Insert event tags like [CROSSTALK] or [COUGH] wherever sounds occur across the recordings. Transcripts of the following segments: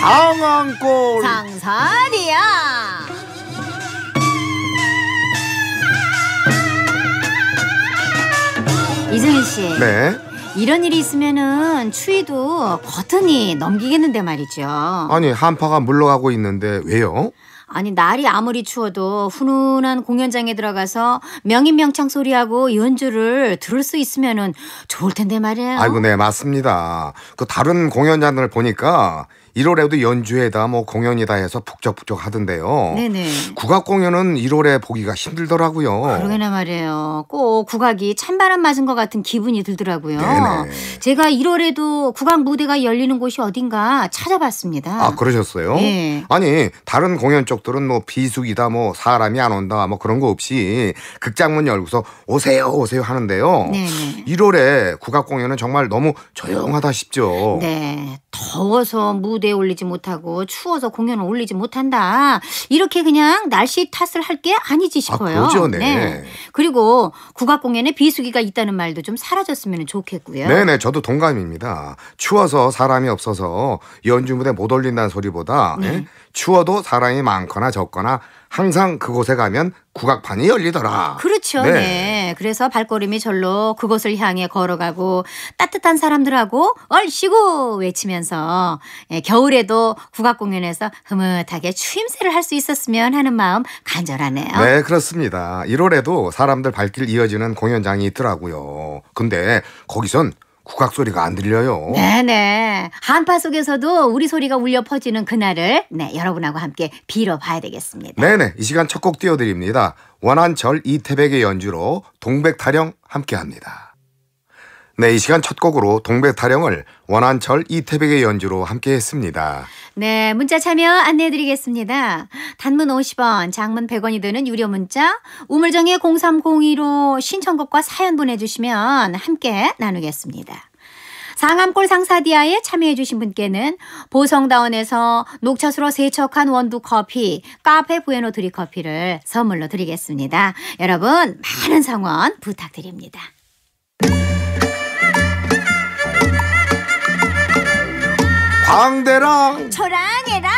상황골 상사리야 이승희 씨. 네. 이런 일이 있으면은 추위도 버튼이 넘기겠는데 말이죠. 아니 한파가 물러가고 있는데 왜요? 아니 날이 아무리 추워도 훈훈한 공연장에 들어가서 명인 명창 소리하고 연주를 들을 수 있으면은 좋을 텐데 말이에요. 아이고 네 맞습니다. 그 다른 공연장을 보니까 1월에도 연주회다 뭐 공연이다 해서 북적북적 하던데요. 네네. 국악 공연은 1월에 보기가 힘들더라고요. 그러게나 말이에요. 꼭 국악이 찬바람 맞은 것 같은 기분이 들더라고요. 네네. 제가 1월에도 국악 무대가 열리는 곳이 어딘가 찾아봤습니다. 아 그러셨어요? 네. 아니 다른 공연 쪽들은 뭐 비수기다 뭐 사람이 안 온다 뭐 그런 거 없이 극장 문 열고서 오세요 오세요 하는데요. 네네. 1월에 국악 공연은 정말 너무 조용하다 싶죠. 네. 더워서 무대 무대에 올리지 못하고 추워서 공연을 올리지 못한다. 이렇게 그냥 날씨 탓을 할 게 아니지 아, 싶어요. 아, 그러네. 네. 그리고 국악 공연에 비수기가 있다는 말도 좀 사라졌으면 좋겠고요. 네네, 네. 저도 동감입니다. 추워서 사람이 없어서 연주 무대 못 올린다는 소리보다 네. 예? 추워도 사람이 많거나 적거나 항상 그곳에 가면 국악판이 열리더라. 그렇죠. 네. 네. 그래서 발걸음이 절로 그곳을 향해 걸어가고 따뜻한 사람들하고 얼씨구 외치면서 예, 겨울에도 국악 공연에서 흐뭇하게 추임새를 할 수 있었으면 하는 마음 간절하네요. 네, 그렇습니다. 1월에도 사람들 발길 이어지는 공연장이 있더라고요. 근데 거기선 국악 소리가 안 들려요. 네네. 한파 속에서도 우리 소리가 울려 퍼지는 그날을 네 여러분하고 함께 빌어봐야 되겠습니다. 네네. 이 시간 첫 곡 띄워드립니다. 원한절 이태백의 연주로 동백타령 함께합니다. 네, 이 시간 첫 곡으로 동백타령을 원한철 이태백의 연주로 함께했습니다. 네, 문자 참여 안내해드리겠습니다. 단문 50원, 장문 100원이 되는 유료 문자 우물정의 0302로 신청곡과 사연 보내주시면 함께 나누겠습니다. 상암골 상사디아에 참여해주신 분께는 보성다운에서 녹차수로 세척한 원두 커피, 카페 부에노 드리 커피를 선물로 드리겠습니다. 여러분, 많은 성원 부탁드립니다. 광대랑 초랑이랑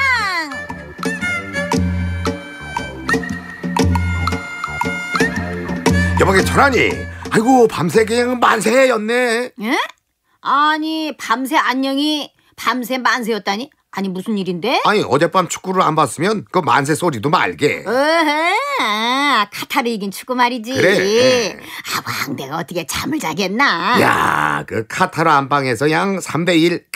여보게 초라이 아이고 밤새 그냥 만세였네 응? 아니 밤새 안녕이 밤새 만세였다니? 아니 무슨 일인데? 아니 어젯밤 축구를 안 봤으면 그 만세 소리도 말게. 어허, 아, 카타르 이긴 축구 말이지. 그래. 아 왕대가 어떻게 잠을 자겠나? 야, 그 카타르 안방에서 양 3대 1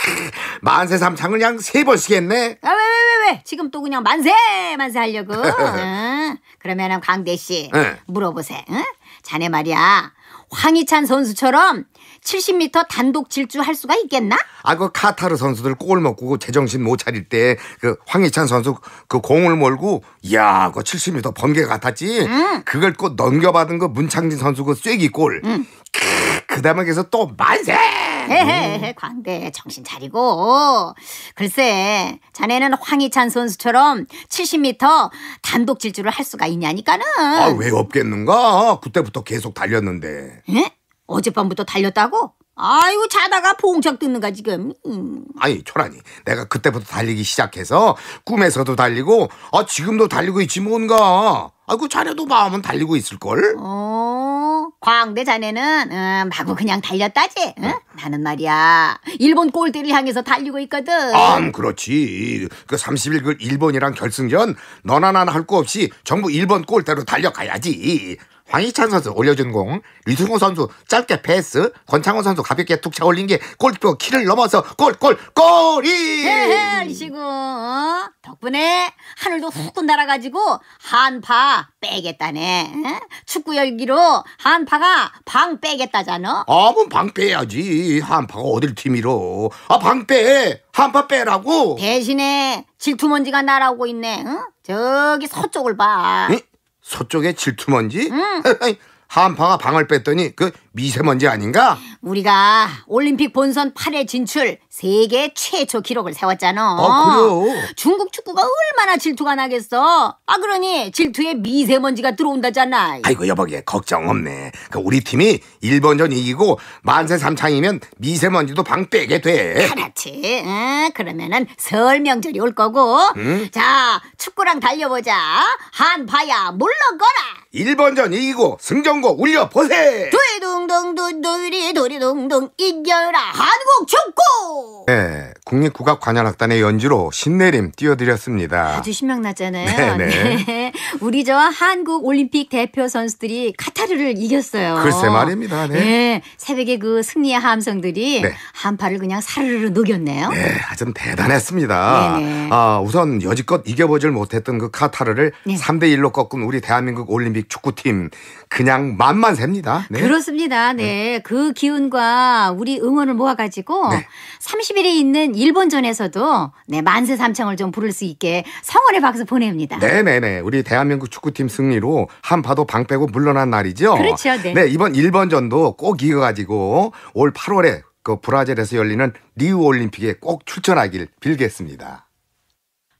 만세 삼창을 양 세 번씩 했네. 아, 왜, 왜, 왜, 왜? 지금 또 그냥 만세 만세 하려고. [LAUGHS] 응? 그러면은 강대 씨 네. 물어보세. 응? 자네 말이야. 황희찬 선수처럼 70m 단독 질주할 수가 있겠나? 아 그 카타르 선수들 골을 먹고 그 제정신 못 차릴 때 그 황희찬 선수 그 공을 몰고 이야 그 70m 번개 같았지. 음. 그걸 꼭 넘겨받은 그 문창진 선수 그 쐐기 골. 음. 그 다음에 계또 만세. 헤헤, 광대 정신 차리고 글쎄 자네는 황희찬 선수처럼 70m 단독 질주를 할 수가 있냐니까는 아 왜 없겠는가 그때부터 계속 달렸는데 에? 어젯밤부터 달렸다고? 아이고 자다가 봉착 뜯는가 지금. 음. 아니 초라니 내가 그때부터 달리기 시작해서 꿈에서도 달리고 아 지금도 달리고 있지 뭔가. 아이고 자네도 마음은 달리고 있을걸. 어 광대 자네는 음, 마구 그냥 달렸다지. 응? 어. 나는 말이야 일본 골대를 향해서 달리고 있거든. 아 그렇지. 그 31일 그 일본이랑 결승전 너나 나나 할 거 없이 전부 일본 골대로 달려가야지. 황희찬 선수 올려준 공, 류승호 선수 짧게 패스, 권창호 선수 가볍게 툭 차올린 게 골키퍼 키를 넘어서 골, 골, 골이! 헤헤, 이시구 어? 덕분에 하늘도 훅 날아가지고 한파 빼겠다네. 에? 축구 열기로 한파가 방 빼겠다잖아. 아, 무방 빼야지. 한파가 어딜 팀이로. 아, 방 빼! 한파 빼라고! 대신에 질투먼지가 날아오고 있네. 응? 저기 서쪽을 봐. 에? 서쪽에 질투먼지? 음. [LAUGHS] 한파가 방을 뺐더니 그 미세먼지 아닌가? 우리가 올림픽 본선 8회 진출 세계 최초 기록을 세웠잖아. 아, 그래요? 중국 축구가 얼마나 질투가 나겠어. 아, 그러니 질투에 미세먼지가 들어온다잖아. 아이고, 여보게 걱정 없네. 그 우리 팀이 일본전 이기고 만세 삼창이면 미세먼지도 방 빼게 돼. 그렇지. 응, 그러면은 설 명절이 올 거고. 응? 자, 축구랑 달려보자. 한파야 물러거라. 일본전 이기고 승전고 울려 보세. 두둥 동동동동도리 도리동동 이겨라 한국 축구! 네, 국립국악관현악단의 연주로 신내림 띄워드렸습니다. 아주 신명났잖아요. 네네. 네. 네. 네. [LAUGHS] 우리 저 한국 올림픽 대표 선수들이 카타르를 이겼어요. 글쎄 말입니다. 네. 네 새벽에 그 승리의 함성들이 네. 한파를 그냥 사르르 녹였네요. 네, 아주 대단했습니다. 네네. 네. 아, 우선 여지껏 이겨보질 못했던 그 카타르를 네. 3대 1로 꺾은 우리 대한민국 올림픽 축구팀 그냥 만만 셉니다. 네. 그렇습니다. 네. 네. 그 기운과 우리 응원을 모아가지고 네. 30일에 있는 일본전에서도 네, 만세 삼창을 좀 부를 수 있게 성원의 박수 보냅니다. 네네네. 네, 네. 우리 대한민국 축구팀 승리로 한 파도 방 빼고 물러난 날이죠. 그렇죠. 네. 네 이번 일본전도 꼭 이어가지고 올 8월에 그 브라질에서 열리는 리우 올림픽에 꼭 출전하길 빌겠습니다.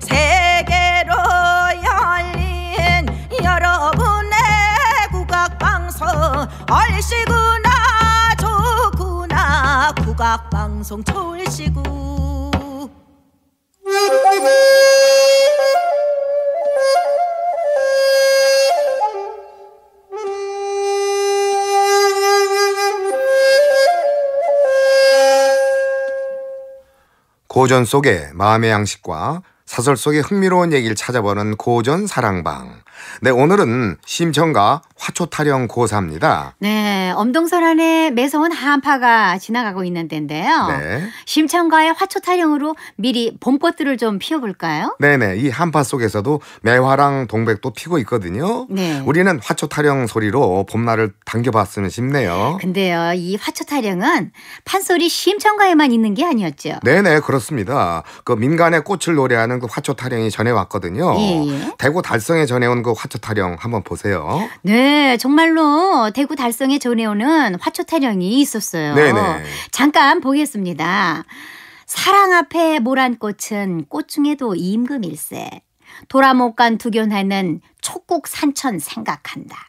세계로 열린 여러분의 국악방송 얼씨구나 좋구나 국악방송 졸시구 고전 속의 마음의 양식과 사설 속의 흥미로운 얘기를 찾아보는 고전 사랑방. 네, 오늘은 심청가 화초 타령 고사입니다. 네, 엄동설 안에 매서운 한파가 지나가고 있는 데인데요. 네. 심청가의 화초 타령으로 미리 봄꽃들을 좀 피워볼까요? 네네, 네. 이 한파 속에서도 매화랑 동백도 피고 있거든요. 네. 우리는 화초 타령 소리로 봄날을 당겨봤으면 싶네요. 근데요, 이 화초 타령은 판소리 심청가에만 있는 게 아니었죠. 네네, 네. 그렇습니다. 그 민간의 꽃을 노래하는 그 화초 타령이 전해왔거든요. 예, 예. 대구 달성에 전해온 그 이거 그 화초 타령 한번 보세요. 네, 정말로 대구 달성에 전해오는 화초 타령이 있었어요. 네네. 네. 잠깐 보겠습니다. 사랑 앞에 모란 꽃은 꽃 중에도 임금일세. 돌아 못간 두견에는 촉곡 산천 생각한다.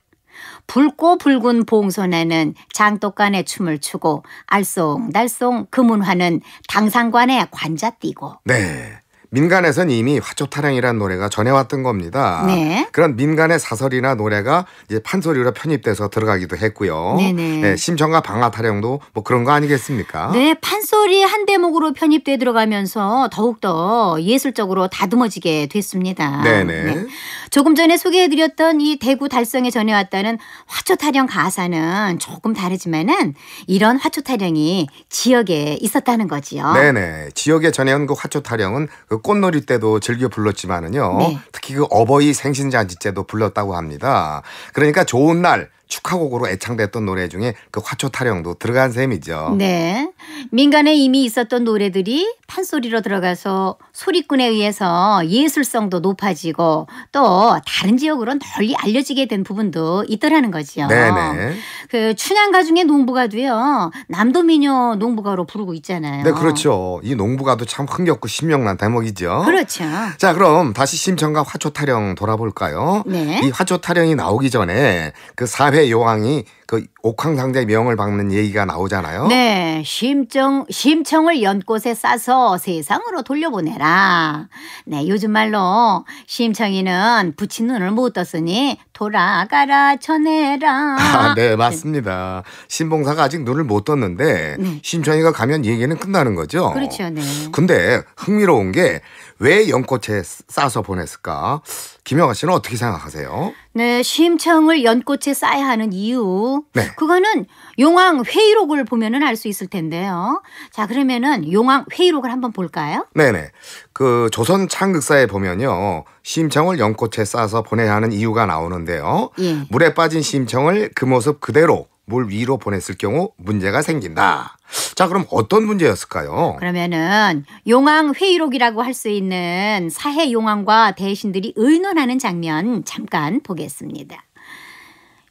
붉고 붉은 봉선에는 장독간의 춤을 추고 알쏭달쏭 금운화는 당상관의 관자 띠고. 네. 민간에선 이미 화초타령이라는 노래가 전해왔던 겁니다. 네. 그런 민간의 사설이나 노래가 이제 판소리로 편입돼서 들어가기도 했고요. 네네. 네, 네. 네 심청과 방아 타령도 뭐 그런 거 아니겠습니까? 네, 판소리 한 대목으로 편입돼 들어가면서 더욱더 예술적으로 다듬어지게 됐습니다. 네네. 네. 네. 조금 전에 소개해드렸던 이 대구 달성에 전해왔다는 화초타령 가사는 조금 다르지만은 이런 화초타령이 지역에 있었다는 거지요. 네네. 지역에 전해온 그 화초타령은 그 꽃놀이 때도 즐겨 불렀지만은요. 네. 특히 그 어버이 생신잔치 때도 불렀다고 합니다. 그러니까 좋은 날 축하곡으로 애창됐던 노래 중에 그 화초 타령도 들어간 셈이죠. 네. 민간에 이미 있었던 노래들이 판소리로 들어가서 소리꾼에 의해서 예술성도 높아지고 또 다른 지역으로 널리 알려지게 된 부분도 있더라는 거지요. 네네. 네. 그 춘향가 중에 농부가도요. 남도민요 농부가로 부르고 있잖아요. 네, 그렇죠. 이 농부가도 참 흥겹고 신명난 대목이죠. 그렇죠. 자, 그럼 다시 심청과 화초 타령 돌아볼까요? 네. 이 화초 타령이 나오기 전에 그 사회 이스 여왕이 그 옥황상제의 명을 박는 얘기가 나오잖아요. 네, 심청 심청을 연꽃에 싸서 세상으로 돌려보내라. 네, 요즘 말로 심청이는 부친 눈을 못 떴으니 돌아가라 전해라. 아, 네, 맞습니다. 신봉사가 아직 눈을 못 떴는데 네. 심청이가 가면 얘기는 끝나는 거죠. 그렇죠, 네. 근데 흥미로운 게 왜 연꽃에 싸서 보냈을까? 김영아 씨는 어떻게 생각하세요? 네, 심청을 연꽃에 싸야 하는 이유. 네. 네. 그거는 용왕 회의록을 보면은 알수 있을 텐데요. 자, 그러면은 용왕 회의록을 한번 볼까요? 네네. 그 조선 창극사에 보면요. 심청을 연꽃에 싸서 보내야 하는 이유가 나오는데요. 예. 물에 빠진 심청을 그 모습 그대로 물 위로 보냈을 경우 문제가 생긴다. 자, 그럼 어떤 문제였을까요? 그러면은 용왕 회의록이라고 할 수 있는 사해 용왕과 대신들이 의논하는 장면 잠깐 보겠습니다.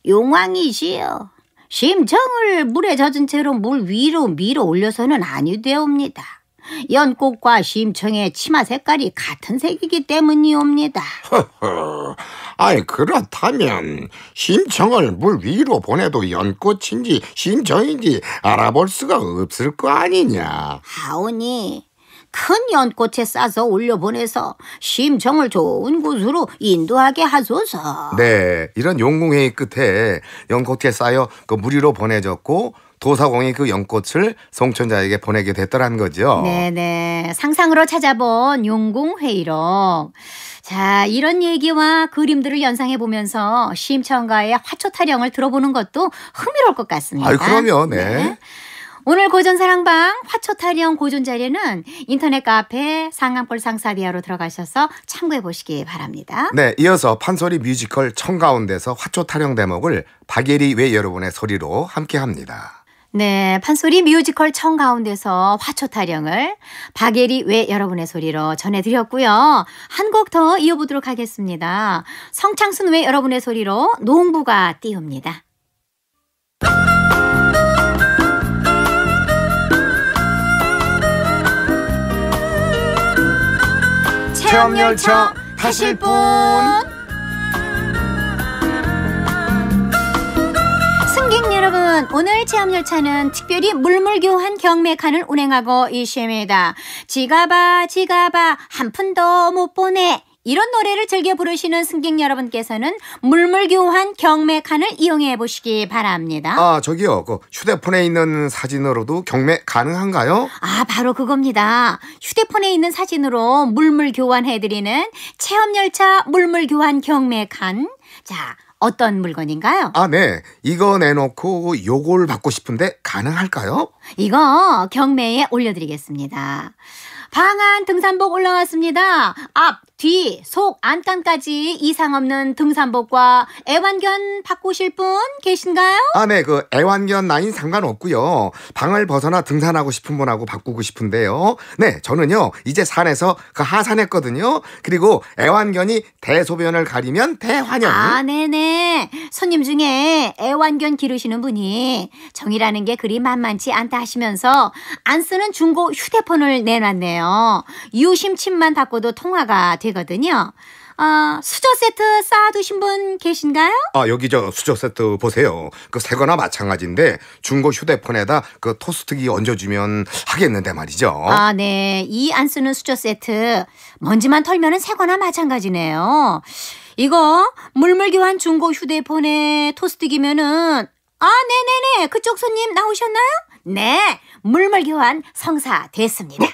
용왕이시여. 심청을 물에 젖은 채로 물 위로 밀어 올려서는 아니되옵니다. 연꽃과 심청의 치마 색깔이 같은 색이기 때문이옵니다. 허허, 아이 그렇다면 심청을 물 위로 보내도 연꽃인지 심청인지 알아볼 수가 없을 거 아니냐. 하오니 큰 연꽃에 싸서 올려보내서 심청을 좋은 곳으로 인도하게 하소서. 네, 이런 용궁회의 끝에 연꽃에 쌓여 그 무리로 보내졌고 도사공이 그 연꽃을 송천자에게 보내게 됐더란 거죠. 네네. 네. 상상으로 찾아본 용궁회의록. 자, 이런 얘기와 그림들을 연상해 보면서 심청가의 화초 타령을 들어보는 것도 흥미로울 것 같습니다. 아, 그럼요. 네. 네. 오늘 고전 사랑방 화초타령 고전 자료는 인터넷 카페 상암골 상사비아로 들어가셔서 참고해 보시기 바랍니다. 네, 이어서 판소리 뮤지컬 청가운데서 화초타령 대목을 박예리 외 여러분의 소리로 함께합니다. 네, 판소리 뮤지컬 청가운데서 화초타령을 박예리 외 여러분의 소리로 전해드렸고요. 한 곡 더 이어보도록 하겠습니다. 성창순 외 여러분의 소리로 농부가 띄웁니다. 체험열차 타실 분 승객 여러분 오늘 체험열차는 특별히 물물교환 경매칸을 운행하고 있습니다 지가봐 지가봐 한 푼도 못 보내 이런 노래를 즐겨 부르시는 승객 여러분께서는 물물교환 경매 칸을 이용해 보시기 바랍니다. 아 저기요 그 휴대폰에 있는 사진으로도 경매 가능한가요? 아 바로 그겁니다. 휴대폰에 있는 사진으로 물물 교환해드리는 체험 열차 물물 교환 경매 칸. 자 어떤 물건인가요? 아, 네. 이거 내놓고 요걸 받고 싶은데 가능할까요? 이거 경매에 올려드리겠습니다. 방한 등산복 올라왔습니다. 앞, 뒤, 속, 안간까지 이상 없는 등산복과 애완견 바꾸실 분 계신가요? 아, 네. 그 애완견 나인 상관없고요. 방을 벗어나 등산하고 싶은 분하고 바꾸고 싶은데요. 네, 저는요. 이제 산에서 그 하산했거든요. 그리고 애완견이 대소변을 가리면 대환영. 아, 네네. 손님 중에 애완견 기르시는 분이 정이라는 게 그리 만만치 않다 하시면서 안 쓰는 중고 휴대폰을 내놨네요. 있잖아요. 유심칩만 바꿔도 통화가 되거든요. 어, 수저 세트 쌓아두신 분 계신가요? 아 여기 저 수저 세트 보세요. 그 새거나 마찬가지인데 중고 휴대폰에다 그 토스트기 얹어주면 하겠는데 말이죠. 아 네, 이 안 쓰는 수저 세트 먼지만 털면은 새거나 마찬가지네요. 이거 물물 교환 중고 휴대폰에 토스트기면은 아, 네네네. 그쪽 손님 나오셨나요? 네. 물물 교환 성사됐습니다.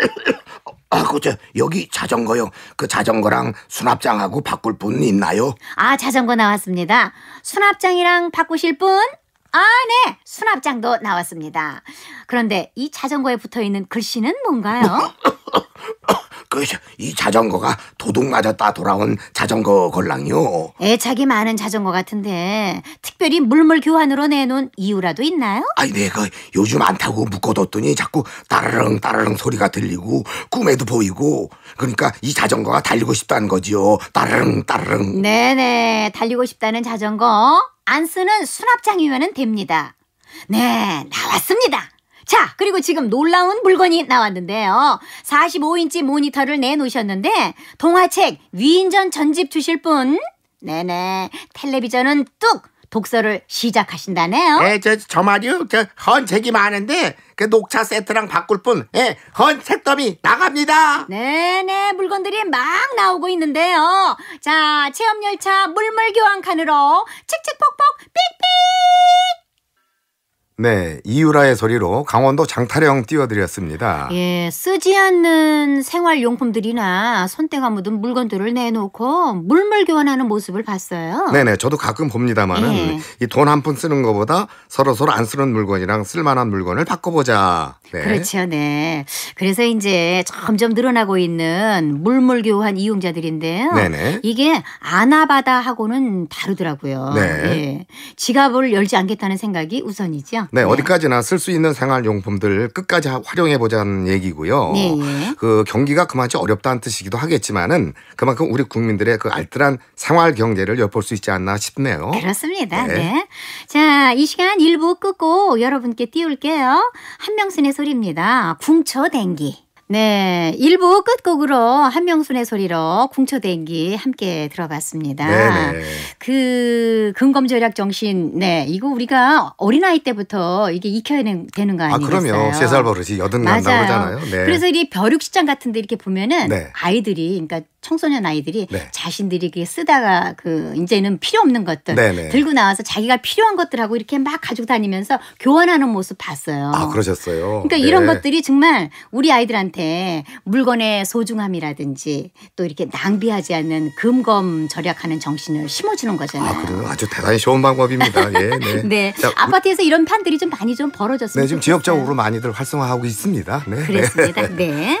[COUGHS] 아, 그저 여기 자전거요. 그 자전거랑 수납장하고 바꿀 분 있나요? 아, 자전거 나왔습니다. 수납장이랑 바꾸실 분? 아, 네. 수납장도 나왔습니다. 그런데 이 자전거에 붙어 있는 글씨는 뭔가요? 그, [LAUGHS] 이 자전거가 도둑 맞았다 돌아온 자전거 걸랑요. 애착이 많은 자전거 같은데 특별히 물물 교환으로 내놓은 이유라도 있나요? 아니 내가 네, 그 요즘 안 타고 묶어뒀더니 자꾸 따르릉 따르릉 소리가 들리고 꿈에도 보이고 그러니까 이 자전거가 달리고 싶다는 거지요. 따르릉 따르릉. 네네 네. 달리고 싶다는 자전거 안 쓰는 수납장이면 됩니다. 네, 나왔습니다. 자, 그리고 지금 놀라운 물건이 나왔는데요. 45인치 모니터를 내놓으셨는데 동화책 위인전 전집 주실 분? 네네, 텔레비전은 뚝! 독서를 시작하신다네요. 예, 저, 저 말이요. 저, 헌책이 많은데, 그 녹차 세트랑 바꿀 뿐, 예, 헌책더미 나갑니다. 네네, 네, 물건들이 막 나오고 있는데요. 자, 체험열차 물물교환칸으로 칙칙폭폭 삑삑! 네, 이유라의 소리로 강원도 장타령 띄워드렸습니다. 예, 쓰지 않는 생활용품들이나 손때가 묻은 물건들을 내놓고 물물 교환하는 모습을 봤어요. 네네, 네, 저도 가끔 봅니다마는 예. 이돈 한 푼 쓰는 것보다 서로 서로 안 쓰는 물건이랑 쓸만한 물건을 바꿔보자. 네. 그렇죠, 네. 그래서 이제 점점 늘어나고 있는 물물 교환 이용자들인데요. 네네. 네. 이게 아나바다하고는 다르더라고요. 네. 예. 지갑을 열지 않겠다는 생각이 우선이죠. 네, 네. 어디까지나 쓸 수 있는 생활용품들 끝까지 활용해 보자는 얘기고요. 네. 그 경기가 그만치 어렵다는 뜻이기도 하겠지만은 그만큼 우리 국민들의 그 알뜰한 생활 경제를 엿볼 수 있지 않나 싶네요. 그렇습니다. 네. 네. 자, 이 시간 일부 끄고 여러분께 띄울게요. 한명순의 소리입니다. 궁초 댕기. 네, 1부 끝곡으로 한명순의 소리로 궁초대행기 함께 들어봤습니다. 네네. 그 근검절약 정신, 네, 이거 우리가 어린아이 때부터 이게 익혀야 되는 거 아, 아니겠어요? 아, 그럼요. 세살 버릇이 여든 간다고 하잖아요. 네. 그래서 이 벼룩시장 같은 데 이렇게 보면은 네. 아이들이 그러니까 청소년 아이들이 네. 자신들이 그 쓰다가 그 이제는 필요 없는 것들 네네. 네. 들고 나와서 자기가 필요한 것들하고 이렇게 막 가지고 다니면서 교환하는 모습 봤어요. 아 그러셨어요. 그러니까 네. 이런 것들이 정말 우리 아이들한테 물건의 소중함이라든지 또 이렇게 낭비하지 않는 금검 절약하는 정신을 심어주는 거잖아요. 아 그래요. 아주 대단히 좋은 방법입니다. 예, 네. [LAUGHS] 네. 자, 아파트에서 이런 판들이 좀 많이 좀 벌어졌습니다. 네, 지금 좋겠어요. 지역적으로 많이들 활성화하고 있습니다. 네. 그렇습니다. [LAUGHS] 네.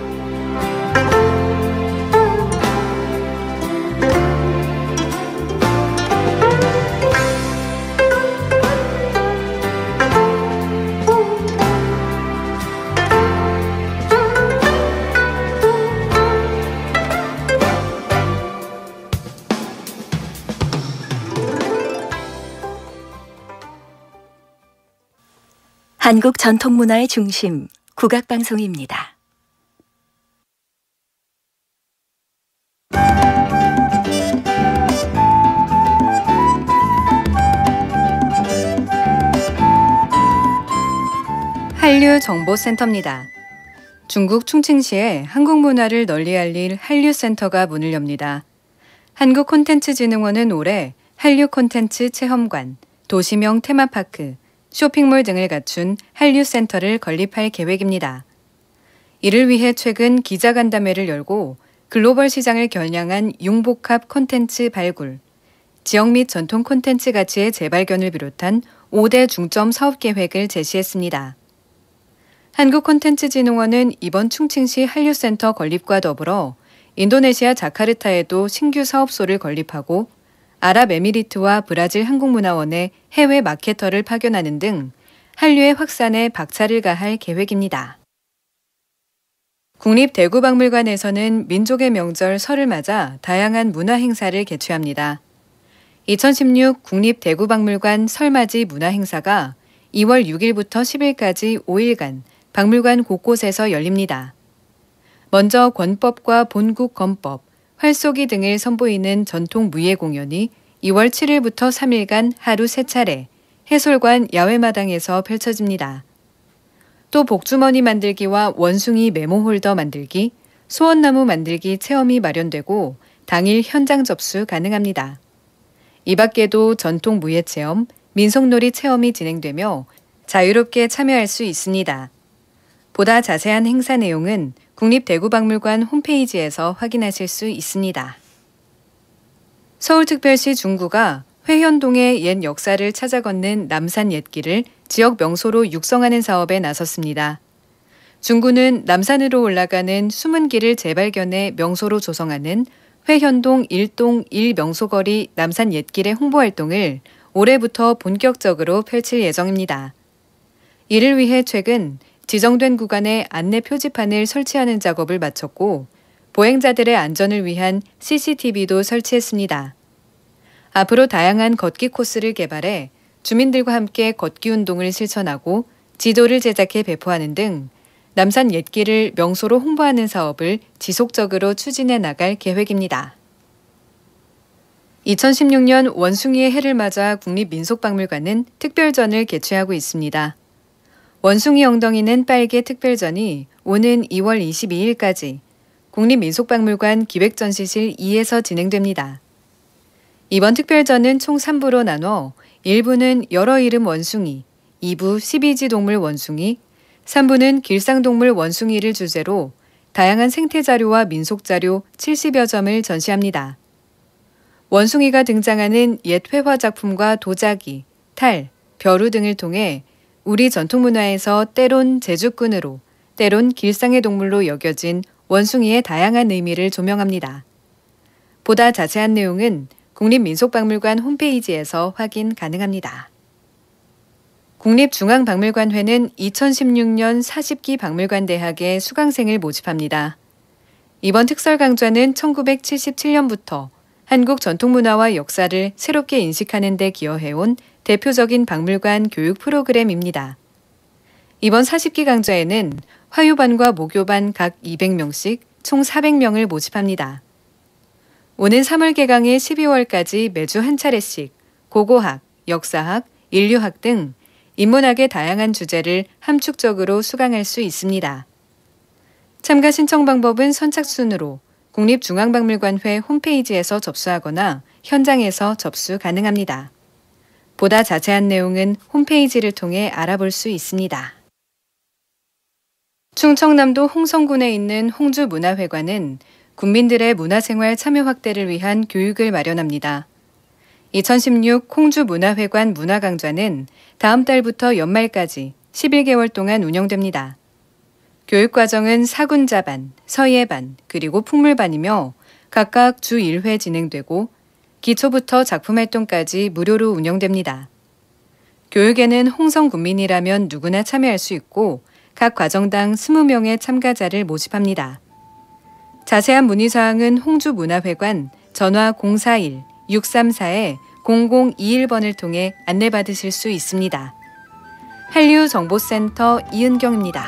한국 전통문화의 중심, 국악방송입니다. 한류정보센터입니다. 중국 충칭시에 한국 문화를 널리 알릴 한류센터가 문을 엽니다. 한국콘텐츠진흥원은 올해 한류 콘텐츠 체험관, 도시명 테마파크, 쇼핑몰 등을 갖춘 한류센터를 건립할 계획입니다. 이를 위해 최근 기자간담회를 열고 글로벌 시장을 겨냥한 융복합 콘텐츠 발굴, 지역 및 전통 콘텐츠 가치의 재발견을 비롯한 5대 중점 사업 계획을 제시했습니다. 한국콘텐츠진흥원은 이번 충칭시 한류센터 건립과 더불어 인도네시아 자카르타에도 신규 사업소를 건립하고 아랍에미리트와 브라질 한국문화원에 해외 마케터를 파견하는 등 한류의 확산에 박차를 가할 계획입니다. 국립대구박물관에서는 민족의 명절 설을 맞아 다양한 문화 행사를 개최합니다. 2016 국립대구박물관 설맞이 문화 행사가 2월 6일부터 10일까지 5일간 박물관 곳곳에서 열립니다. 먼저 권법과 본국 건법, 활쏘기 등을 선보이는 전통 무예 공연이 2월 7일부터 3일간 하루 3차례 해설관 야외마당에서 펼쳐집니다. 또 복주머니 만들기와 원숭이 메모홀더 만들기, 소원나무 만들기 체험이 마련되고 당일 현장 접수 가능합니다. 이 밖에도 전통 무예 체험, 민속놀이 체험이 진행되며 자유롭게 참여할 수 있습니다. 보다 자세한 행사 내용은 국립대구박물관 홈페이지에서 확인하실 수 있습니다. 서울특별시 중구가 회현동의 옛 역사를 찾아 걷는 남산 옛길을 지역 명소로 육성하는 사업에 나섰습니다. 중구는 남산으로 올라가는 숨은 길을 재발견해 명소로 조성하는 회현동 1동 1명소거리 남산 옛길의 홍보활동을 올해부터 본격적으로 펼칠 예정입니다. 이를 위해 최근 지정된 구간에 안내 표지판을 설치하는 작업을 마쳤고 보행자들의 안전을 위한 CCTV도 설치했습니다. 앞으로 다양한 걷기 코스를 개발해 주민들과 함께 걷기 운동을 실천하고 지도를 제작해 배포하는 등 남산 옛길을 명소로 홍보하는 사업을 지속적으로 추진해 나갈 계획입니다. 2016년 원숭이의 해를 맞아 국립민속박물관은 특별전을 개최하고 있습니다. 원숭이 엉덩이는 빨개 특별전이 오는 2월 22일까지 국립민속박물관 기획전시실 2에서 진행됩니다. 이번 특별전은 총 3부로 나눠 1부는 여러 이름 원숭이, 2부 12지 동물 원숭이, 3부는 길상동물 원숭이를 주제로 다양한 생태자료와 민속자료 70여 점을 전시합니다. 원숭이가 등장하는 옛 회화 작품과 도자기, 탈, 벼루 등을 통해 우리 전통 문화에서 때론 제주꾼으로, 때론 길상의 동물로 여겨진 원숭이의 다양한 의미를 조명합니다. 보다 자세한 내용은 국립민속박물관 홈페이지에서 확인 가능합니다. 국립중앙박물관회는 2016년 40기 박물관 대학의 수강생을 모집합니다. 이번 특설 강좌는 1977년부터 한국 전통문화와 역사를 새롭게 인식하는 데 기여해온 대표적인 박물관 교육 프로그램입니다. 이번 40기 강좌에는 화요반과 목요반 각 200명씩 총 400명을 모집합니다. 오는 3월 개강에 12월까지 매주 한 차례씩 고고학, 역사학, 인류학 등 인문학의 다양한 주제를 함축적으로 수강할 수 있습니다. 참가 신청 방법은 선착순으로 국립중앙박물관회 홈페이지에서 접수하거나 현장에서 접수 가능합니다. 보다 자세한 내용은 홈페이지를 통해 알아볼 수 있습니다. 충청남도 홍성군에 있는 홍주문화회관은 국민들의 문화생활 참여 확대를 위한 교육을 마련합니다. 2016 홍주문화회관 문화강좌는 다음 달부터 연말까지 11개월 동안 운영됩니다. 교육과정은 사군자반, 서예반, 그리고 풍물반이며 각각 주 1회 진행되고 기초부터 작품 활동까지 무료로 운영됩니다. 교육에는 홍성 군민이라면 누구나 참여할 수 있고 각 과정당 20명의 참가자를 모집합니다. 자세한 문의사항은 홍주문화회관 전화 041-634-0021번을 통해 안내받으실 수 있습니다. 한류 정보센터 이은경입니다.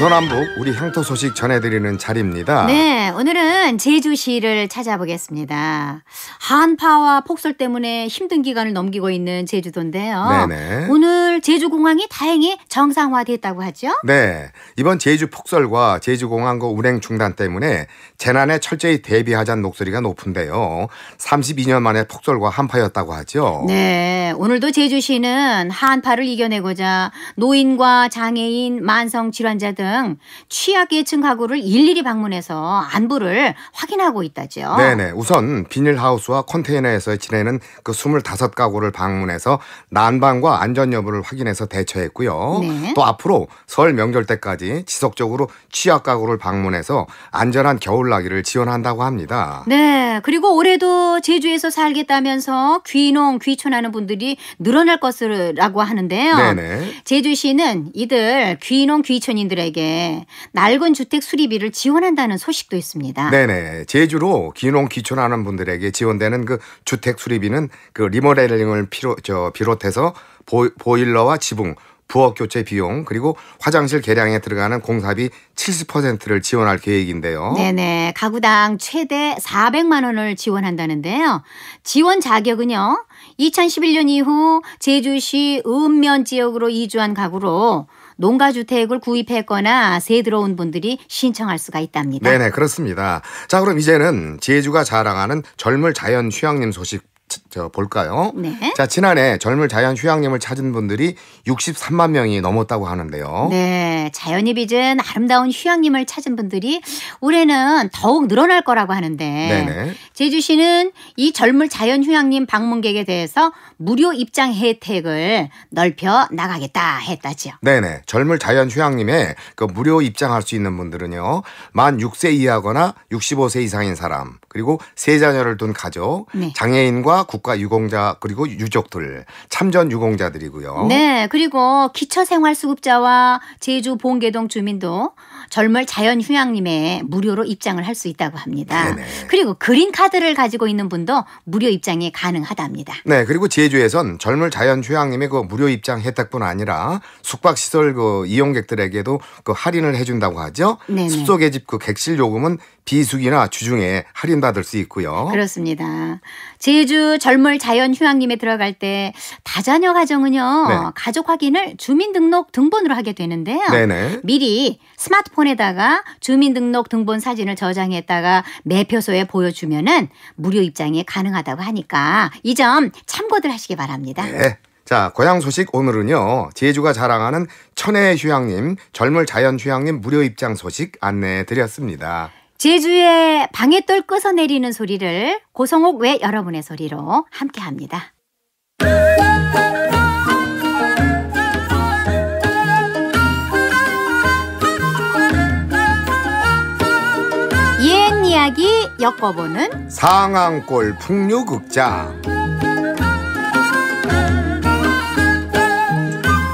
동서남북 우리 향토 소식 전해드리는 자리입니다. 네, 오늘은 제주시를 찾아보겠습니다. 한파와 폭설 때문에 힘든 기간을 넘기고 있는 제주도인데요. 네네. 오늘 제주공항이 다행히 정상화됐다고 하죠? 네, 이번 제주 폭설과 제주공항 그 운행 중단 때문에 재난에 철저히 대비하자는 목소리가 높은데요. 32년 만에 폭설과 한파였다고 하죠. 네, 오늘도 제주시는 한파를 이겨내고자 노인과 장애인, 만성 질환자 등등 취약계층 가구를 일일이 방문해서 안부를 확인하고 있다죠. 네네. 우선 비닐하우스와 컨테이너에서 지내는 그 25가구를 방문해서 난방과 안전 여부를 확인해서 대처했고요. 네. 또 앞으로 설 명절 때까지 지속적으로 취약 가구를 방문해서 안전한 겨울나기를 지원한다고 합니다. 네. 그리고 올해도 제주에서 살겠다면서 귀농 귀촌하는 분들이 늘어날 것이라고 하는데요. 네네. 제주시는 이들 귀농 귀촌인들에게 주택에 낡은 주택 수리비를 지원한다는 소식도 있습니다. 네네. 제주로 귀농 귀촌하는 분들에게 지원되는 그 주택 수리비는 그 리모델링을 피로, 저, 비롯해서 보, 보일러와 지붕, 부엌 교체 비용 그리고 화장실 개량에 들어가는 공사비 70%를 지원할 계획인데요. 네네 가구당 최대 400만 원을 지원한다는데요. 지원 자격은요. 2011년 이후 제주시 읍면 지역으로 이주한 가구로 농가주택을 구입했거나 새 들어온 분들이 신청할 수가 있답니다. 네네, 그렇습니다. 자, 그럼 이제는 제주가 자랑하는 젊을 자연 휴양림 소식 저 볼까요? 네. 자, 지난해 젊을 자연 휴양림을 찾은 분들이 63만 명이 넘었다고 하는데요. 네. 자연이 빚은 아름다운 휴양림을 찾은 분들이 올해는 더욱 늘어날 거라고 하는데 네네. 제주시는 이젊을 자연 휴양림 방문객에 대해서 무료 입장 혜택을 넓혀 나가겠다 했다지요. 네네. 젊을 자연 휴양림에 그 무료 입장할 수 있는 분들은요. 만 6세 이하거나 65세 이상인 사람, 그리고 세 자녀를 둔 가족, 네. 장애인과 국가 유공자 그리고 유족들 참전 유공자들이고요. 네, 그리고 기초생활수급자와 제주 봉계동 주민도 젊을 자연휴양림에 무료로 입장을 할 수 있다고 합니다. 네네. 그리고 그린카드를 가지고 있는 분도 무료 입장이 가능하답니다. 네, 그리고 제주에선 젊을 자연휴양림의 그 무료 입장 혜택뿐 아니라 숙박시설 그 이용객들에게도 그 할인을 해준다고 하죠. 네네. 숲속의 집 그 객실 요금은 비수기나 주중에 할인받을 수 있고요. 그렇습니다. 제주 젊을 자연휴양림에 들어갈 때 다자녀 가정은요 네. 가족 확인을 주민등록 등본으로 하게 되는데요. 네네. 미리 스마트폰 휴대폰에다가 주민등록 등본 사진을 저장했다가 매표소에 보여주면은 무료 입장이 가능하다고 하니까 이 점 참고들 하시기 바랍니다. 네. 자, 고향 소식 오늘은요. 제주가 자랑하는 천혜휴양님 젊을 자연 휴양님 무료 입장 소식 안내해 드렸습니다. 제주의 방해돌 끄서 내리는 소리를 고성옥 외 여러분의 소리로 함께 합니다. 엮어보는 상암골 풍류극장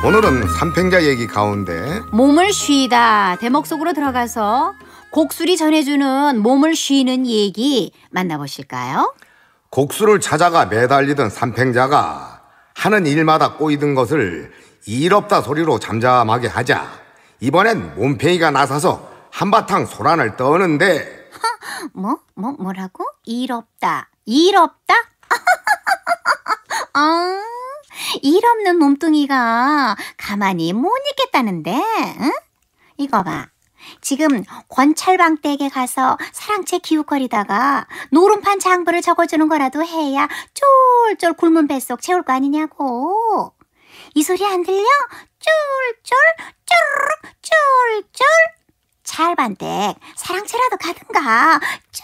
오늘은 삼팽자 얘기 가운데 몸을 쉬다 대목 속으로 들어가서 곡술이 전해주는 몸을 쉬는 얘기 만나보실까요? 곡수를 찾아가 매달리던 삼팽자가 하는 일마다 꼬이던 것을 이롭다 소리로 잠잠하게 하자 이번엔 몸팽이가 나서서 한바탕 소란을 떠는데 [LAUGHS] 뭐? 뭐? 뭐라고? 일 없다. 일 없다? 어, 일 없는 몸뚱이가 가만히 못 있겠다는데, 응? 이거 봐. 지금 권찰방 댁에 가서 사랑채 기웃거리다가 노름판 장부를 적어주는 거라도 해야 쫄쫄 굶은 뱃속 채울 거 아니냐고. 이 소리 안 들려? 쫄쫄 쫄 쫄쫄 찰반댁 사랑채라도 가든가 쫄쫄쫄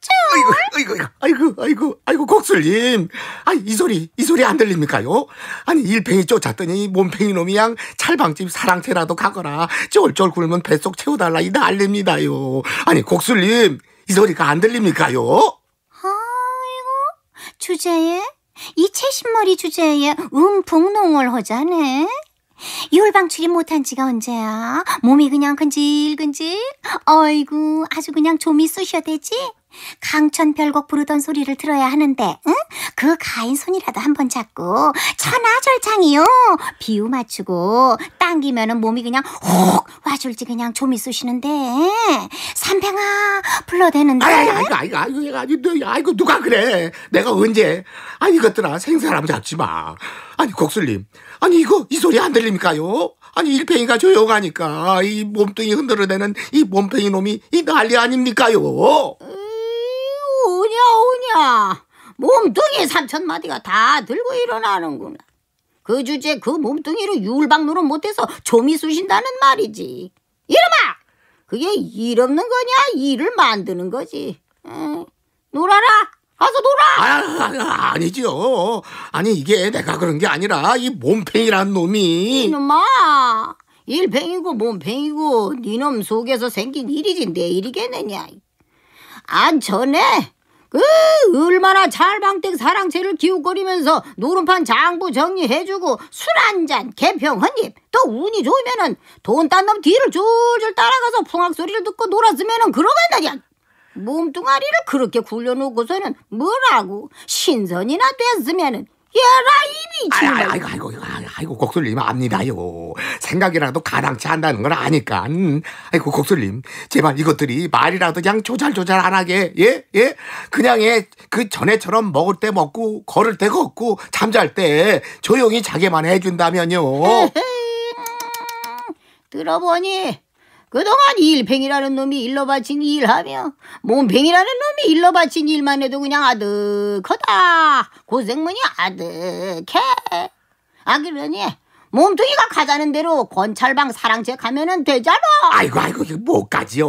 쫄. 아이고 아이고 아이고 아이고 곡슬님 아이 소리 이 소리 안 들립니까요? 아니 일팽이 쫓았더니 몸팽이 놈이 양 찰방집 사랑채라도 가거라 쫄쫄 굶은 뱃속 채워달라 이 난립니다요. 아니 곡슬님이 소리가 안 들립니까요? 아이고 주제에 이 채신머리 주제에 음풍농을 하자네 유월 방출이 못한 지가 언제야? 몸이 그냥 근질근질? 어이구, 아주 그냥 좀이 쑤셔대지? 강천 별곡 부르던 소리를 들어야 하는데, 응? 그 가인 손이라도 한 번 잡고 천하절창이요. 비유 맞추고 당기면은 몸이 그냥 혹 와줄지 그냥 좀있으시는데 삼팽아 불러대는데. 아이 아이고 아이고 아이고, 아이고, 아이고 누가 그래? 내가 언제? 아니 이것들아 생사람 잡지 마. 아니 곡슬님, 아니 이거 이 소리 안 들립니까요? 아니 일팽이가 조용하니까 이 몸뚱이 흔들어대는 이 몸팽이 놈이 이 난리 아닙니까요? 오냐 오냐 몸뚱이 삼천 마디가 다 들고 일어나는구나. 그 주제 그 몸뚱이로 유울박 노릇 못해서 조미 쑤신다는 말이지. 이놈아! 그게 일 없는 거냐? 일을 만드는 거지. 응. 놀아라! 가서 놀아! 아, 아, 아니지요. 아니 이게 내가 그런 게 아니라 이 몸팽이란 놈이. 이놈아! 일팽이고 몸팽이고 니놈 속에서 생긴 일이지 내 일이겠느냐. 안 전에 그 얼마나 잘방땡 사랑채를 기웃거리면서 노름판 장부 정리해주고 술 한 잔 개평 헌입또 운이 좋으면은 돈딴 놈 뒤를 줄줄 따라가서 풍악 소리를 듣고 놀았으면은 그러겠느냐 몸뚱아리를 그렇게 굴려놓고서는 뭐라고 신선이나 됐으면은 얘라 입이 아이고 아이고 아이고 아이고 곡술님 압니다요 생각이라도 가당치 한다는 걸 아니까 음, 아이고 곡술님 제발 이것들이 말이라도 그냥 조잘조잘 안 하게 예예 예? 그냥 예그 전에처럼 먹을 때 먹고 걸을 때 걷고 잠잘 때 조용히 자게만 해준다면요 [LAUGHS] 들어보니 그동안 일팽이라는 놈이 일러 바친 일하며 몸팽이라는 놈이 일러 바친 일만 해도 그냥 아득하다 고생문이 아득해 아 그러니 몸뚱이가 가자는 대로 권찰방 사랑제 가면은 되잖아. 아이고 아이고 못 가지요.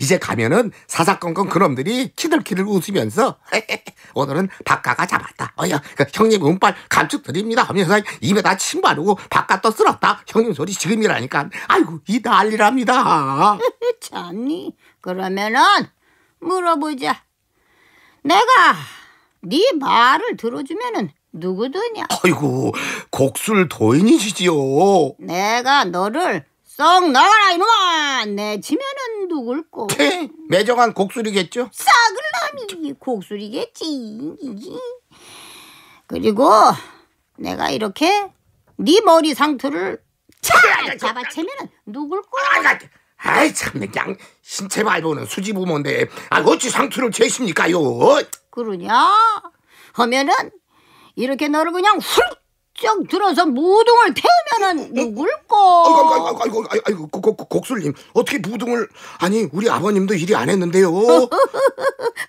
이제 가면은 사사건건 그놈들이 키들키들 웃으면서 [LAUGHS] 오늘은 박가가 잡았다. 어여 그 형님 운빨 감축드립니다 하면서 입에다 침 바르고 바깥도 쓸었다. 형님 소리 지금이라니까. 아이고 이 난리랍니다. [LAUGHS] 참니 그러면은 물어보자. 내가 네 말을 들어주면은 누구더냐? 아이고, 곡술 도인이시지요. 내가 너를 썩 나가라 이놈아! 내 지면은 누굴꼬? 매정한 곡술이겠죠? 썩을 놈이 곡술이겠지. 그리고 내가 이렇게 네 머리 상투를 잡아채면은 누굴꼬? 아, 아이 참, 양 신체 말보는 수지 부모인데, 아 어찌 상투를 채십니까요? 그러냐? 하면은 이렇게 너를 그냥 훌쩍 들어서 무등을 태우면은 누굴까? 아이고 아이고 아이고 아이고, 아이 곡술님 어떻게 무등을 아니 우리 아버님도 일이 안 했는데요.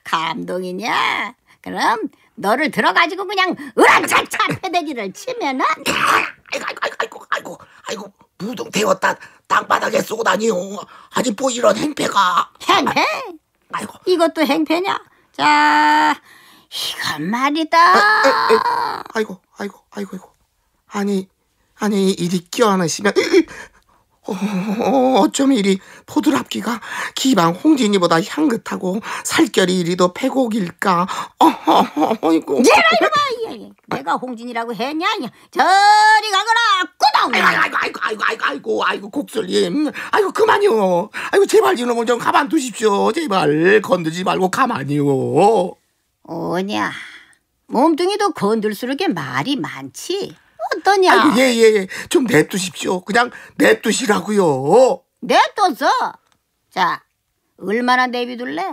감동이냐? 그럼 너를 들어가지고 그냥 으랑차차 패대기를 치면은 아이고 아이고 아이고 아이고 아이고 무등 태웠다 땅바닥에 쏘고 다니요. 아니 뭐 이런 행패가 행패? 아이고 이것도 행패냐? 자. 이건 말이다. 아, 아, 이고 아이고, 아이고, 아이고. 아니, 아니, 이 끼어안으시면 어, 어쩜 이리 포드랍기가 기방 홍진이보다 향긋하고 살결이 이리도 패곡일까. 어, 어, 어, 이고 이거 봐, 내가 홍진이라고 했냐? 저리 가거라, 꾸덩. 아이고, 아이고, 아이고, 아이고, 아이고, 아이고, 곡설님, 아이고 그만요. 아이고 제발 이놈을 좀 가만 두십시오. 제발 건드지 말고 가만히요. 오냐. 몸뚱이도 건들수록에 말이 많지. 어떠냐? 아이 예, 예, 예. 좀 냅두십시오. 그냥 냅두시라고요. 냅둬서. 자, 얼마나 내비둘래?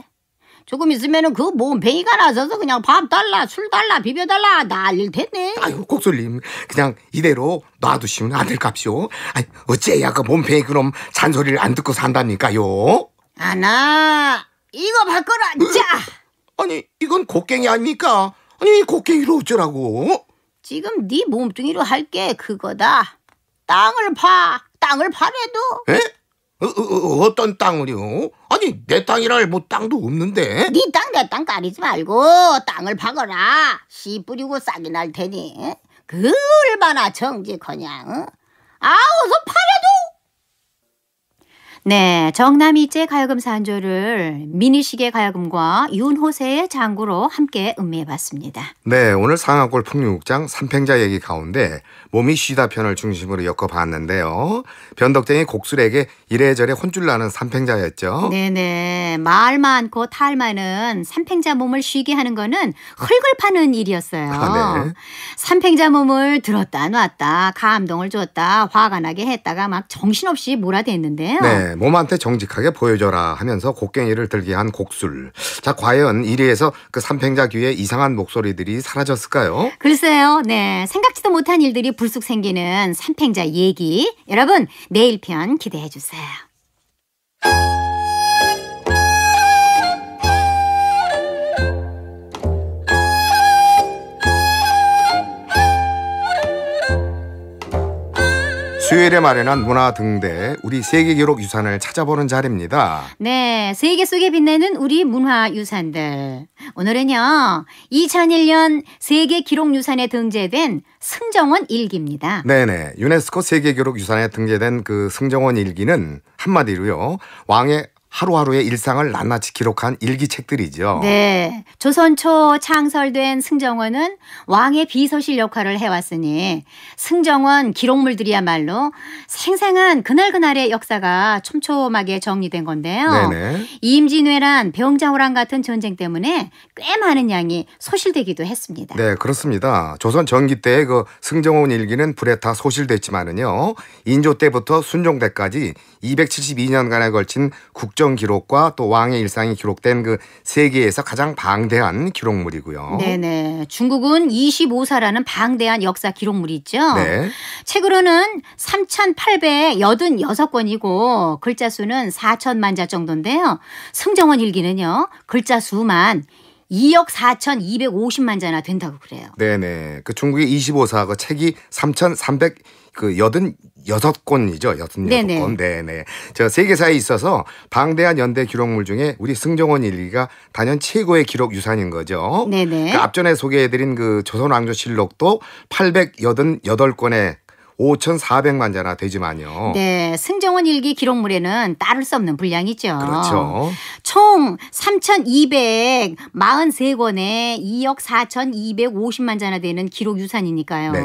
조금 있으면은 그 몸팽이가 나서서 그냥 밥 달라, 술 달라, 비벼 달라 난릴 텐데. 아유, 곡솔님. 그냥 이대로 놔두시면 안 될값이오. 아니, 어째야 그 몸팽이 그럼 잔소리를 안 듣고 산다니까요아나 이거 바꿔라. 으. 자. [LAUGHS] 아니 이건 곡괭이 아닙니까? 아니 곡괭이로 어쩌라고? 지금 네 몸뚱이로 할게 그거다. 땅을 파. 땅을 파래도. 에? 어, 어, 어, 어 어떤 땅을요? 아니 내 땅이랄 뭐 땅도 없는데. 네 땅 내 땅 가리지 말고 땅을 파거라. 씨 뿌리고 싹이 날 테니. 그 얼마나 정직하냐. 응? 아우서 파래 네, 정남이제 가야금사 한조를 미니식의 가야금과 윤호세의 장구로 함께 음미해봤습니다. 네, 오늘 상하골 풍류극장 삼팽자 얘기 가운데 몸이 쉬다 편을 중심으로 엮어봤는데요. 변덕쟁이 곡술에게 이래저래 혼쭐 나는 삼팽자였죠. 네네. 말 많고 탈 많은 삼팽자 몸을 쉬게 하는 거는 흙을 파는 일이었어요. 아, 네. 삼팽자 몸을 들었다 놨다 감동을 줬다 화가 나게 했다가 막 정신없이 몰아댔는데요. 네. 몸한테 정직하게 보여줘라 하면서 곡괭이를 들게 한 곡술. 자 과연 이리에서 그 삼팽자 귀에 이상한 목소리들이 사라졌을까요? 글쎄요. 네. 생각지도 못한 일들이 불쑥 생기는 삼팽자 얘기 여러분 내일 편 기대해 주세요. 수요일에 마련한 문화 등대 우리 세계 기록 유산을 찾아보는 자리입니다. 네, 세계 속에 빛내는 우리 문화 유산들. 오늘은요, 2001년 세계 기록 유산에 등재된 승정원 일기입니다. 네네, 유네스코 세계 기록 유산에 등재된 그 승정원 일기는 한마디로요, 왕의 하루하루의 일상을 낱낱이 기록한 일기책들이죠. 네. 조선 초 창설된 승정원은 왕의 비서실 역할을 해왔으니 승정원 기록물들이야말로 생생한 그날그날의 역사가 촘촘하게 정리된 건데요. 네네. 임진왜란, 병자호란 같은 전쟁 때문에 꽤 많은 양이 소실되기도 했습니다. 네, 그렇습니다. 조선 전기 때 그 승정원 일기는 불에 타 소실됐지만은요. 인조 때부터 순종 때까지 272년간에 걸친 국 국정 기록과 또 왕의 일상이 기록된 그 세계에서 가장 방대한 기록물이고요. 네네. 중국은 25사라는 방대한 역사 기록물이 있죠. 네. 책으로는 3,886권이고 글자 수는 4천만 자 정도인데요. 승정원 일기는요. 글자 수만 2억 4,250만 자나 된다고 그래요. 네네. 그 중국의 25사하고 책이 3,300그 여든 여섯 권이죠. 여든 여섯 권. 네네. 저 세계사에 있어서 방대한 연대 기록물 중에 우리 승정원 일기가 단연 최고의 기록 유산인 거죠. 네네. 그 앞전에 소개해드린 그 조선왕조실록도 888권의 5,400만 자나 되지만요. 네, 승정원 일기 기록물에는 따를 수 없는 분량이죠. 그렇죠. 총 3,243권에 2억 4,250만 자나 되는 기록 유산이니까요. 네.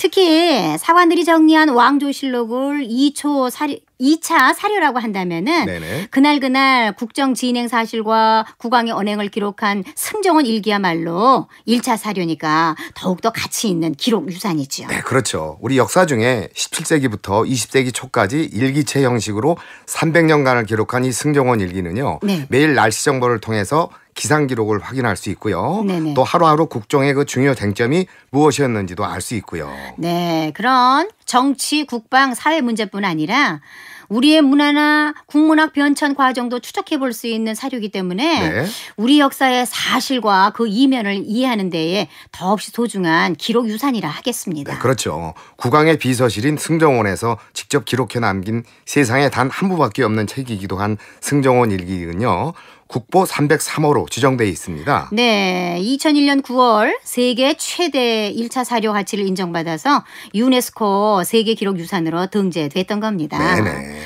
특히 사관들이 정리한 왕조실록을 2초 사료, 2차 사료라고 한다면은 네네. 그날그날 국정 진행 사실과 국왕의 언행을 기록한 승정원 일기야말로 1차 사료니까 더욱더 가치 있는 기록 유산이죠 네, 그렇죠. 우리 역사 중에 17세기부터 20세기 초까지 일기체 형식으로 300년간을 기록한 이 승정원 일기는요. 네. 매일 날씨 정보를 통해서 기상 기록을 확인할 수 있고요. 네네. 또 하루하루 국정의 그 중요 쟁점이 무엇이었는지도 알 수 있고요. 네, 그런 정치, 국방, 사회 문제뿐 아니라 우리의 문화나 국문학 변천 과정도 추적해 볼 수 있는 사료이기 때문에 네. 우리 역사의 사실과 그 이면을 이해하는 데에 더없이 소중한 기록 유산이라 하겠습니다. 네, 그렇죠. 국왕의 비서실인 승정원에서 직접 기록해 남긴 세상에 단 한 부밖에 없는 책이기도 한 승정원 일기는요. 국보 303호로 지정돼 있습니다. 네, 2001년 9월 세계 최대 1차 사료 가치를 인정받아서 유네스코 세계 기록 유산으로 등재됐던 겁니다. 네네.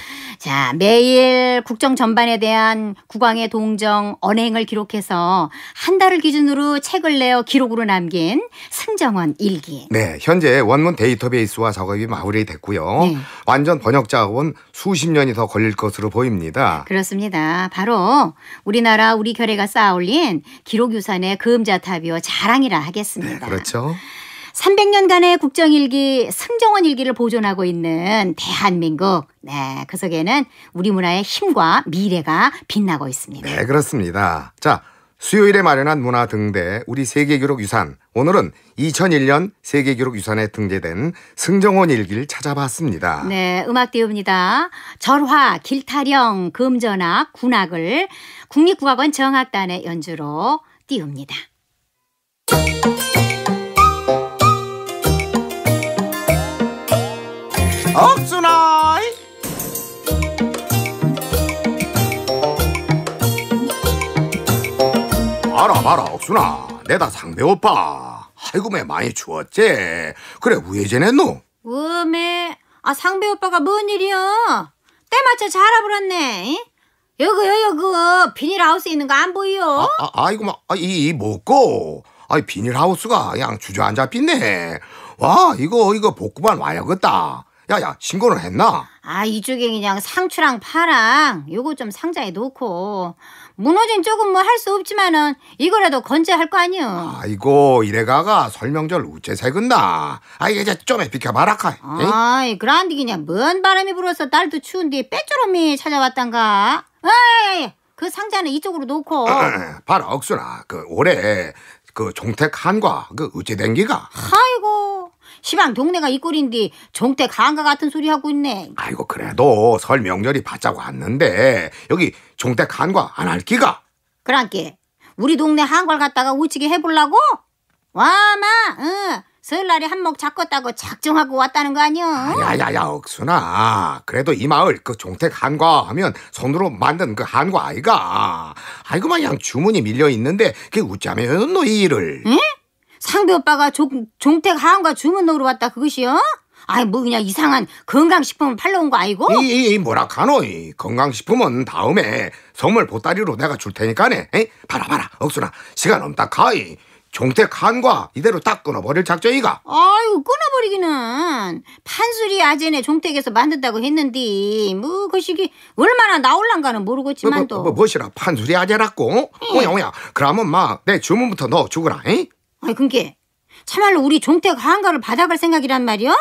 자, 매일 국정 전반에 대한 국왕의 동정, 언행을 기록해서 한 달을 기준으로 책을 내어 기록으로 남긴 승정원 일기. 네, 현재 원문 데이터베이스와 작업이 마무리됐고요. 네. 완전 번역 작업은 수십 년이 더 걸릴 것으로 보입니다. 그렇습니다. 바로 우리나라 우리 결의가 쌓아올린 기록 유산의 금자탑이요 자랑이라 하겠습니다. 네, 그렇죠. 300년간의 국정일기, 승정원 일기를 보존하고 있는 대한민국. 네, 그 속에는 우리 문화의 힘과 미래가 빛나고 있습니다. 네, 그렇습니다. 자, 수요일에 마련한 문화 등대 우리 세계기록 유산. 오늘은 2001년 세계기록 유산에 등재된 승정원 일기를 찾아봤습니다. 네, 음악 띄웁니다. 절화, 길타령, 금전악 군악을 국립국악원 정악단의 연주로 띄웁니다. 억수나이 알아 봐라 억순아 내다 상대 오빠 아이고 매 많이 추웠지 그래 우회 지냈노? 음에 아 상배 오빠가 뭔 일이야 때맞춰 잘아버렸네 여기요 여기 어, 비닐하우스 있는 거 안 보여? 아, 아, 이고 막이 아, 이, 뭐고 아이 비닐하우스가 그 주저앉아 핀네 와 이거 이거 복구만 와야겠다 야야 신고는 했나? 아 이쪽에 그냥 상추랑 파랑 요거 좀 상자에 놓고 무너진 쪽은 뭐 할 수 없지만은 이거라도 건재할 거 아니요. 아이고 이래가가 설명절 우째 새근다. 아 이제 좀에 비켜봐라 카. 아이 그란디 그냥 먼 바람이 불어서 날도 추운데 빼쭈름이 찾아왔단가. 아그 상자는 이쪽으로 놓고. [CLEARS THROAT] 봐라 억수나 그 올해 그 종택 한과 그 우째 댕기가. 아이고 시방 동네가 이 꼴인데 종태 강가 같은 소리 하고 있네. 아이고 그래도 설 명절이 바짝 왔는데 여기 종태 간과 안 할 기가. 그란께 그러니까 우리 동네 한걸 갖다가 우치게 해보려고? 와마 응. 어, 설날에 한몫 잡겠다고 작정하고 왔다는 거 아니여? 야야야 억순아 그래도 이 마을 그 종택 한과 하면 손으로 만든 그 한과 아이가 아이고 마냥 주문이 밀려 있는데 그게 웃자면 너 일을 응? 상대 오빠가 종, 종택 하원과 주문 으로 왔다 그것이요? 아이 뭐 그냥 이상한 건강식품을 팔러 온 거 아니고? 이, 이, 뭐라 카노 이 건강식품은 다음에 선물 보따리로 내가 줄 테니까네 에이? 봐라 봐라 억수나 시간 없다 가이 종택 한과 이대로 딱 끊어버릴 작정이가 아유 끊어버리기는 판수리 아재네 종택에서 만든다고 했는데 뭐 그것이 얼마나 나올란가는 모르겠지만 뭐, 뭐, 또 뭐, 뭐, 뭐시라 판수리 아재라고 오야 오야 그러면 막 내 주문부터 넣어주거라 에이? 아니 그게 참말로 우리 종태가 한가를 받아갈 생각이란 말이요?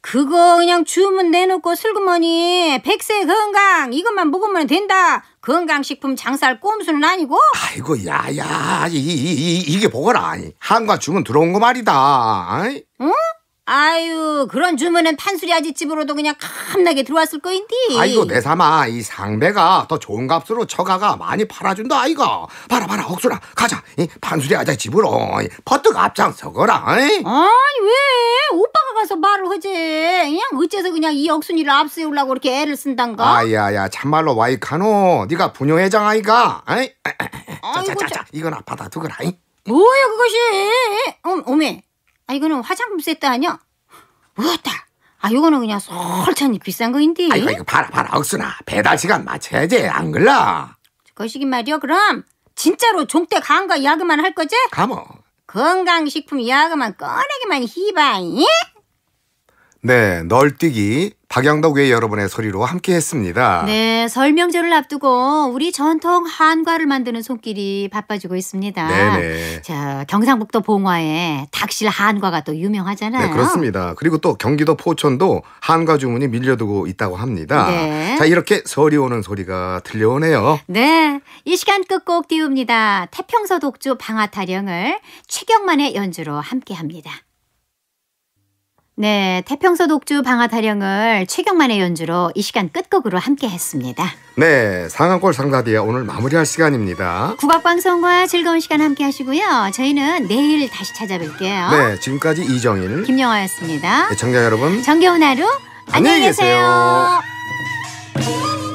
그거 그냥 주문 내놓고 슬그머니 백세 건강 이것만 먹으면 된다. 건강식품 장사할 꼼수는 아니고. 아이고 야야 이, 이, 이, 게 보거라. 한과 주문 들어온 거 말이다. 어응 아유 그런 주문은 판수리 아지집으로도 그냥 캄나게 들어왔을 거인디 아이고 내 삼아 이상대가더 좋은 값으로 처가가 많이 팔아준다 아이가 봐라 봐라 억수라 가자 이 판수리 아지집으로 버뜩 앞장서거라 아니 왜 오빠가 가서 말을 하지 그냥 어째서 그냥 이 억순이를 앞세우려고 이렇게 애를 쓴단가 아야야 참말로 와이카노 네가 부녀회장 아이가 아이 아이고, 자자자 이거나 받아두거라 이 뭐야 그것이 어, 어메 아, 이거는 화장품 세트 아니야? 우다 아, 이거는 그냥 솔찬히 비싼 거인데. 아이고, 이거 봐라, 봐라, 억순아. 배달 시간 맞춰야지, 안 걸라. 거시기 말이요, 그럼. 진짜로 종대 간거 야기만할 거지? 가모. 건강식품 이야기만 꺼내기만 희바잉? 네, 널뛰기 박영덕의 여러분의 소리로 함께 했습니다. 네, 설명절을 앞두고 우리 전통 한과를 만드는 손길이 바빠지고 있습니다. 네네. 자, 경상북도 봉화에 닭실 한과가 또 유명하잖아요. 네, 그렇습니다. 그리고 또 경기도 포천도 한과 주문이 밀려들고 있다고 합니다. 네. 자, 이렇게 설이 오는 소리가 들려오네요. 네, 이 시간 끝곡 띄웁니다. 태평서 독주 방아타령을 최경만의 연주로 함께합니다. 네, 태평서 독주 방아 타령을 최경만의 연주로 이 시간 끝곡으로 함께 했습니다. 네, 상한골 상다디아 오늘 마무리할 시간입니다. 국악방송과 즐거운 시간 함께 하시고요. 저희는 내일 다시 찾아뵐게요. 네, 지금까지 이정일, 김영아였습니다. 애청자 여러분, 정겨운 하루 안녕히 계세요. 안녕히 계세요.